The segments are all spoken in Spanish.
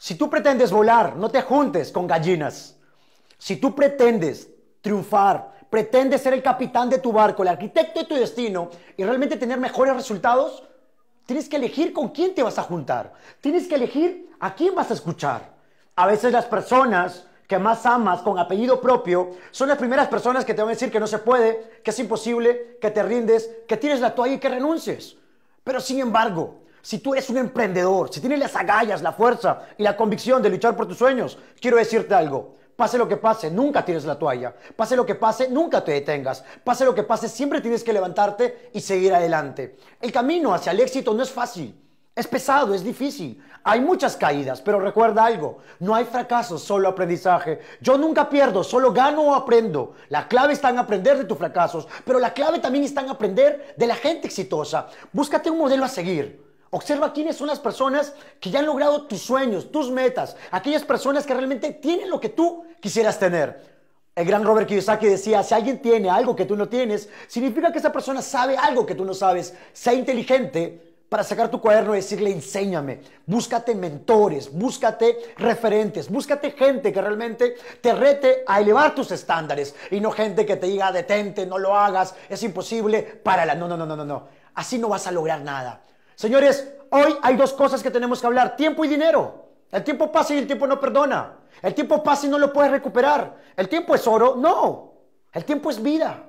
Si tú pretendes volar, no te juntes con gallinas. Si tú pretendes triunfar, pretendes ser el capitán de tu barco, el arquitecto de tu destino y realmente tener mejores resultados, tienes que elegir con quién te vas a juntar. Tienes que elegir a quién vas a escuchar. A veces las personas que más amas con apellido propio son las primeras personas que te van a decir que no se puede, que es imposible, que te rindes, que tienes la toalla y que renuncies. Pero sin embargo, si tú eres un emprendedor, si tienes las agallas, la fuerza y la convicción de luchar por tus sueños, quiero decirte algo. Pase lo que pase, nunca tienes la toalla. Pase lo que pase, nunca te detengas. Pase lo que pase, siempre tienes que levantarte y seguir adelante. El camino hacia el éxito no es fácil. Es pesado, es difícil. Hay muchas caídas, pero recuerda algo, no hay fracasos, solo aprendizaje. Yo nunca pierdo, solo gano o aprendo. La clave está en aprender de tus fracasos, pero la clave también está en aprender de la gente exitosa. Búscate un modelo a seguir. Observa quiénes son las personas que ya han logrado tus sueños, tus metas, aquellas personas que realmente tienen lo que tú quisieras tener. El gran Robert Kiyosaki decía, si alguien tiene algo que tú no tienes, significa que esa persona sabe algo que tú no sabes. Sea inteligente para sacar tu cuaderno y decirle, enséñame. Búscate mentores, búscate referentes, búscate gente que realmente te rete a elevar tus estándares y no gente que te diga, detente, no lo hagas, es imposible, para la, no, no, no, no, no. Así no vas a lograr nada. Señores, hoy hay dos cosas que tenemos que hablar, tiempo y dinero. El tiempo pasa y el tiempo no perdona. El tiempo pasa y no lo puedes recuperar. El tiempo es oro, no. El tiempo es vida.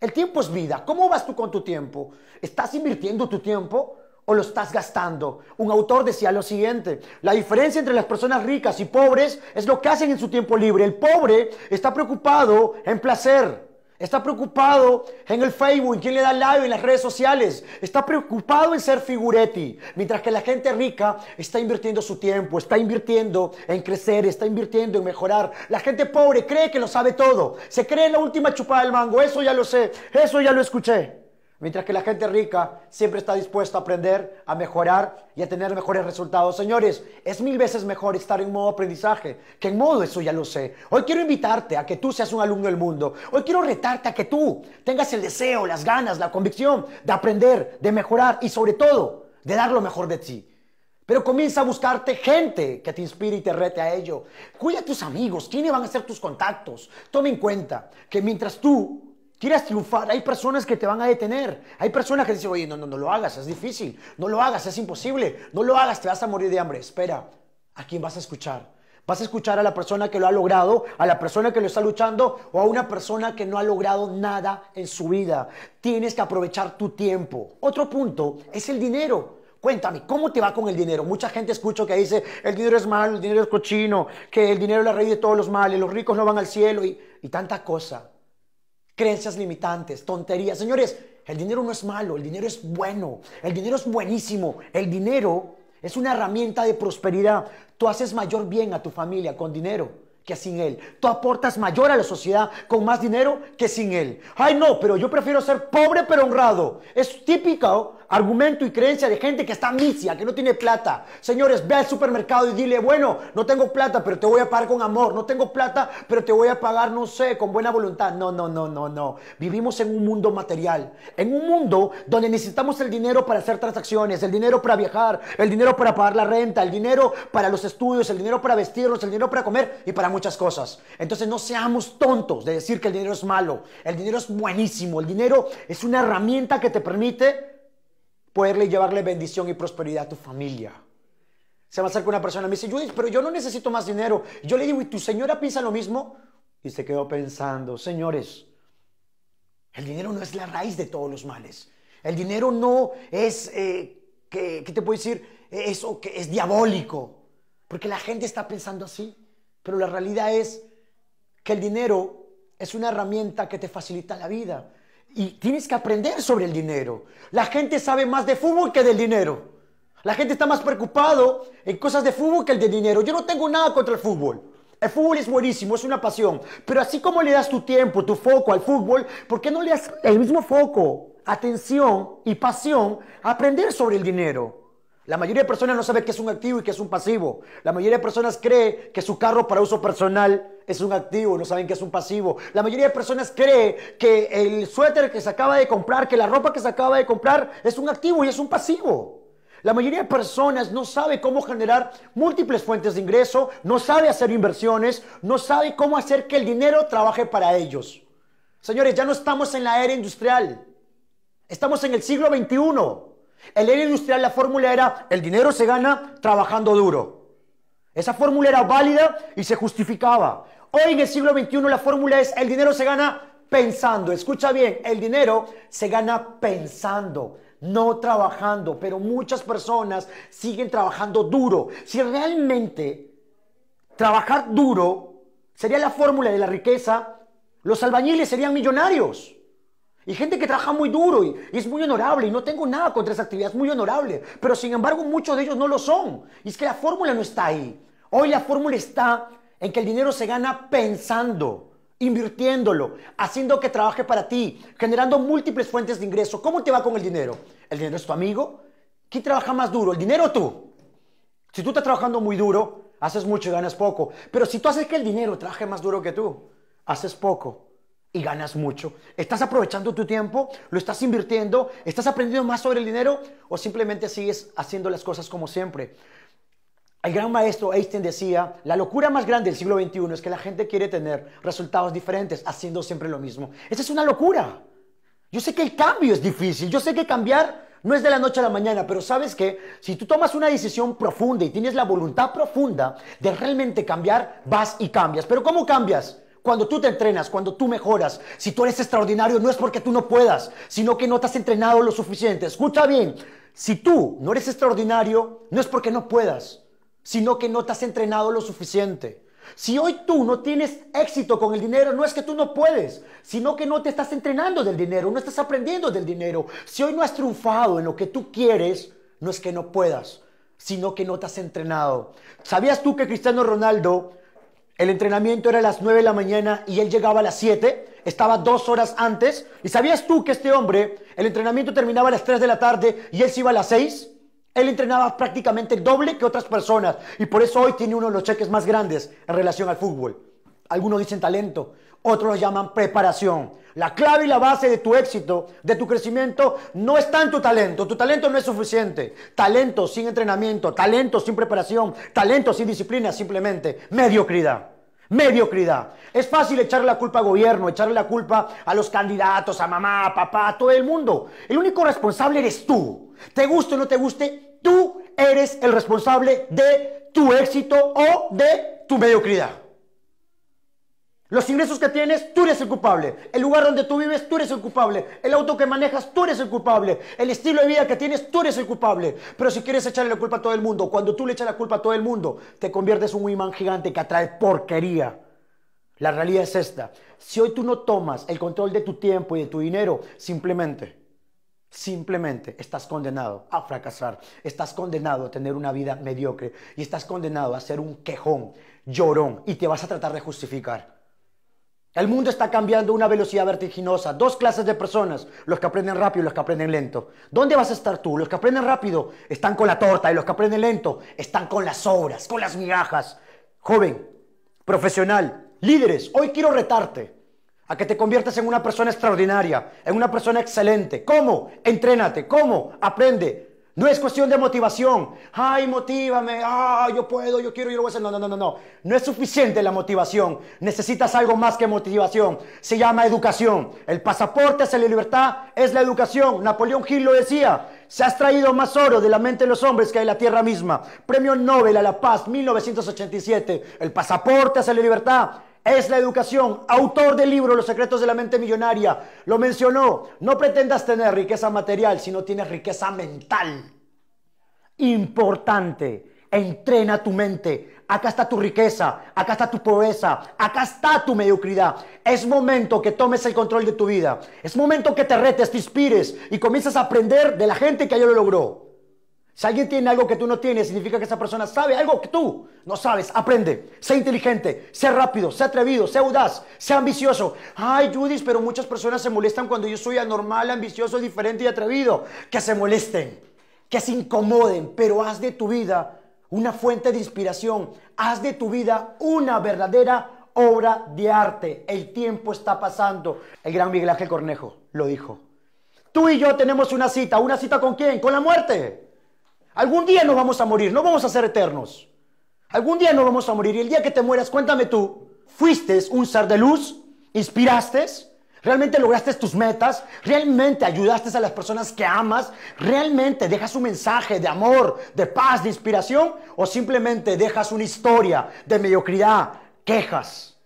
El tiempo es vida. ¿Cómo vas tú con tu tiempo? ¿Estás invirtiendo tu tiempo? o lo estás gastando. Un autor decía lo siguiente, la diferencia entre las personas ricas y pobres es lo que hacen en su tiempo libre. El pobre está preocupado en placer. Está preocupado en el Facebook, en quién le da live, en las redes sociales. Está preocupado en ser figuretti. Mientras que la gente rica está invirtiendo su tiempo, está invirtiendo en crecer, está invirtiendo en mejorar. La gente pobre cree que lo sabe todo. Se cree en la última chupada del mango. Eso ya lo sé, eso ya lo escuché. Mientras que la gente rica siempre está dispuesta a aprender, a mejorar y a tener mejores resultados. Señores, es mil veces mejor estar en modo aprendizaje que en modo eso ya lo sé. Hoy quiero invitarte a que tú seas un alumno del mundo. Hoy quiero retarte a que tú tengas el deseo, las ganas, la convicción de aprender, de mejorar y sobre todo de dar lo mejor de ti. Pero comienza a buscarte gente que te inspire y te rete a ello. Cuida a tus amigos, quiénes van a ser tus contactos. Tome en cuenta que mientras tú Quieras triunfar, hay personas que te van a detener. Hay personas que dicen, oye, no, no, no lo hagas, es difícil. No lo hagas, es imposible. No lo hagas, te vas a morir de hambre. Espera, ¿a quién vas a escuchar? ¿Vas a escuchar a la persona que lo ha logrado, a la persona que lo está luchando o a una persona que no ha logrado nada en su vida? Tienes que aprovechar tu tiempo. Otro punto es el dinero. Cuéntame, ¿cómo te va con el dinero? Mucha gente escucha que dice, el dinero es malo, el dinero es cochino, que el dinero es la raíz de todos los males, los ricos no van al cielo y, y tanta cosa creencias limitantes, tonterías. Señores, el dinero no es malo, el dinero es bueno, el dinero es buenísimo, el dinero es una herramienta de prosperidad. Tú haces mayor bien a tu familia con dinero que sin él. Tú aportas mayor a la sociedad con más dinero que sin él. Ay, no, pero yo prefiero ser pobre pero honrado. Es típico argumento y creencia de gente que está misia, que no tiene plata. Señores, ve al supermercado y dile, bueno, no tengo plata, pero te voy a pagar con amor. No tengo plata, pero te voy a pagar, no sé, con buena voluntad. No, no, no, no, no. Vivimos en un mundo material, en un mundo donde necesitamos el dinero para hacer transacciones, el dinero para viajar, el dinero para pagar la renta, el dinero para los estudios, el dinero para vestirnos, el dinero para comer y para muchas cosas. Entonces no seamos tontos de decir que el dinero es malo. El dinero es buenísimo. El dinero es una herramienta que te permite poderle llevarle bendición y prosperidad a tu familia. Se va a hacer con una persona me dice, Judith, pero yo no necesito más dinero. yo le digo, ¿y tu señora piensa lo mismo? Y se quedó pensando, señores, el dinero no es la raíz de todos los males. El dinero no es, eh, que, ¿qué te puedo decir? Eso que es diabólico. Porque la gente está pensando así. Pero la realidad es que el dinero es una herramienta que te facilita la vida. Y tienes que aprender sobre el dinero. La gente sabe más de fútbol que del dinero. La gente está más preocupado en cosas de fútbol que el de dinero. Yo no tengo nada contra el fútbol. El fútbol es buenísimo, es una pasión. Pero así como le das tu tiempo, tu foco al fútbol, ¿por qué no le das el mismo foco, atención y pasión a aprender sobre el dinero? La mayoría de personas no sabe qué es un activo y qué es un pasivo. La mayoría de personas cree que su carro para uso personal es un activo, no saben qué es un pasivo. La mayoría de personas cree que el suéter que se acaba de comprar, que la ropa que se acaba de comprar es un activo y es un pasivo. La mayoría de personas no sabe cómo generar múltiples fuentes de ingreso, no sabe hacer inversiones, no sabe cómo hacer que el dinero trabaje para ellos. Señores, ya no estamos en la era industrial. Estamos en el siglo XXI. En era industrial la fórmula era el dinero se gana trabajando duro. Esa fórmula era válida y se justificaba. Hoy en el siglo XXI la fórmula es el dinero se gana pensando. Escucha bien, el dinero se gana pensando, no trabajando, pero muchas personas siguen trabajando duro. Si realmente trabajar duro sería la fórmula de la riqueza, los albañiles serían millonarios. Y gente que trabaja muy duro y, es muy honorable, y no tengo nada contra esa actividad, es muy honorable, pero sin embargo muchos de ellos no lo son. Y es que la fórmula no está ahí. Hoy la fórmula está en que el dinero se gana pensando, invirtiéndolo, haciendo que trabaje para ti, generando múltiples fuentes de ingreso. ¿Cómo te va con el dinero? ¿El dinero es tu amigo? ¿Quién trabaja más duro? ¿El dinero o tú? Si tú estás trabajando muy duro, haces mucho y ganas poco. Pero si tú haces que el dinero trabaje más duro que tú, haces poco y ganas mucho. ¿Estás aprovechando tu tiempo? ¿Lo estás invirtiendo? ¿Estás aprendiendo más sobre el dinero? ¿O simplemente sigues haciendo las cosas como siempre? El gran maestro Einstein decía, la locura más grande del siglo XXI es que la gente quiere tener resultados diferentes haciendo siempre lo mismo. Esa es una locura. Yo sé que el cambio es difícil, yo sé que cambiar no es de la noche a la mañana, pero sabes que si tú tomas una decisión profunda y tienes la voluntad profunda de realmente cambiar, vas y cambias. Pero ¿cómo cambias? Cuando tú te entrenas, cuando tú mejoras, si tú eres extraordinario, no es porque tú no puedas, sino que no te has entrenado lo suficiente. Escucha bien, si tú no eres extraordinario, no es porque no puedas, sino que no te has entrenado lo suficiente. Si hoy tú no tienes éxito con el dinero, no es que tú no puedes, sino que no te estás entrenando del dinero, no estás aprendiendo del dinero. Si hoy no has triunfado en lo que tú quieres, no es que no puedas, sino que no te has entrenado. ¿Sabías tú que Cristiano Ronaldo el entrenamiento era a las 9 de la mañana y él llegaba a las 7. Estaba dos horas antes. ¿Y sabías tú que este hombre, el entrenamiento terminaba a las 3 de la tarde y él se iba a las 6? Él entrenaba prácticamente el doble que otras personas y por eso hoy tiene uno de los cheques más grandes en relación al fútbol. Algunos dicen talento, otros lo llaman preparación. La clave y la base de tu éxito, de tu crecimiento, no está en tu talento. Tu talento no es suficiente. Talento sin entrenamiento, talento sin preparación, talento sin disciplina, simplemente mediocridad. Mediocridad. Es fácil echarle la culpa al gobierno, echarle la culpa a los candidatos, a mamá, a papá, a todo el mundo. El único responsable eres tú. Te guste o no te guste, tú eres el responsable de tu éxito o de tu mediocridad. Los ingresos que tienes, tú eres el culpable. El lugar donde tú vives, tú eres el culpable. El auto que manejas, tú eres el culpable. El estilo de vida que tienes, tú eres el culpable. Pero si quieres echarle la culpa a todo el mundo, cuando tú le echas la culpa a todo el mundo, te conviertes en un imán gigante que atrae porquería. La realidad es esta. Si hoy tú no tomas el control de tu tiempo y de tu dinero, simplemente, simplemente estás condenado a fracasar. Estás condenado a tener una vida mediocre. Y estás condenado a ser un quejón, llorón. Y te vas a tratar de justificar. El mundo está cambiando a una velocidad vertiginosa. Dos clases de personas, los que aprenden rápido y los que aprenden lento. ¿Dónde vas a estar tú? Los que aprenden rápido están con la torta y los que aprenden lento están con las obras, con las migajas. Joven, profesional, líderes, hoy quiero retarte a que te conviertas en una persona extraordinaria, en una persona excelente. ¿Cómo? Entrénate. ¿Cómo? Aprende. No es cuestión de motivación. Ay, motívame. Ah, yo puedo, yo quiero, yo lo voy a hacer. No, no, no, no, no. No es suficiente la motivación. Necesitas algo más que motivación. Se llama educación. El pasaporte hacia la libertad es la educación. Napoleón Hill lo decía. Se has traído más oro de la mente de los hombres que de la tierra misma. Premio Nobel a la Paz 1987. El pasaporte hacia la libertad es la educación. Autor del libro Los secretos de la mente millonaria lo mencionó. No pretendas tener riqueza material si no tienes riqueza mental. Importante. Entrena tu mente. Acá está tu riqueza, acá está tu pobreza, acá está tu mediocridad. Es momento que tomes el control de tu vida. Es momento que te retes, te inspires y comiences a aprender de la gente que ayer lo logró. Si alguien tiene algo que tú no tienes, significa que esa persona sabe algo que tú no sabes. Aprende, sé inteligente, sé rápido, sé atrevido, sé audaz, sé ambicioso. Ay, Judith, pero muchas personas se molestan cuando yo soy anormal, ambicioso, diferente y atrevido. Que se molesten, que se incomoden, pero haz de tu vida una fuente de inspiración. Haz de tu vida una verdadera obra de arte. El tiempo está pasando. El gran Miguel Ángel Cornejo lo dijo. Tú y yo tenemos una cita. ¿Una cita con quién? Con la muerte. Algún día no vamos a morir, no vamos a ser eternos. Algún día no vamos a morir y el día que te mueras, cuéntame tú, ¿fuiste un ser de luz? ¿Inspiraste? ¿Realmente lograste tus metas? ¿Realmente ayudaste a las personas que amas? ¿Realmente dejas un mensaje de amor, de paz, de inspiración? ¿O simplemente dejas una historia de mediocridad, quejas?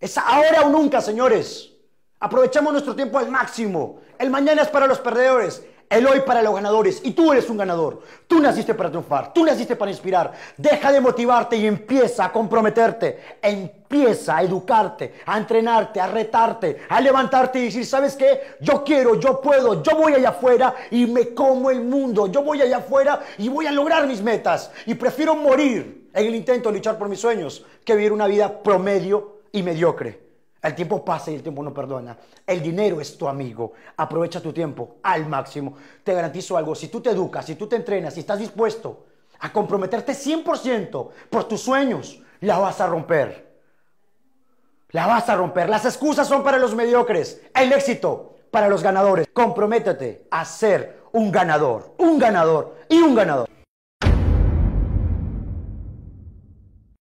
Es ahora o nunca, señores. Aprovechamos nuestro tiempo al máximo. El mañana es para los perdedores. El hoy para los ganadores. Y tú eres un ganador. Tú naciste para triunfar. Tú naciste para inspirar. Deja de motivarte y empieza a comprometerte. Empieza a educarte, a entrenarte, a retarte, a levantarte y decir, ¿sabes qué? Yo quiero, yo puedo, yo voy allá afuera y me como el mundo. Yo voy allá afuera y voy a lograr mis metas. Y prefiero morir en el intento de luchar por mis sueños que vivir una vida promedio y mediocre. El tiempo pasa y el tiempo no perdona. El dinero es tu amigo. Aprovecha tu tiempo al máximo. Te garantizo algo, si tú te educas, si tú te entrenas, si estás dispuesto a comprometerte 100% por tus sueños, la vas a romper. La vas a romper. Las excusas son para los mediocres. El éxito para los ganadores. Comprométete a ser un ganador, un ganador y un ganador.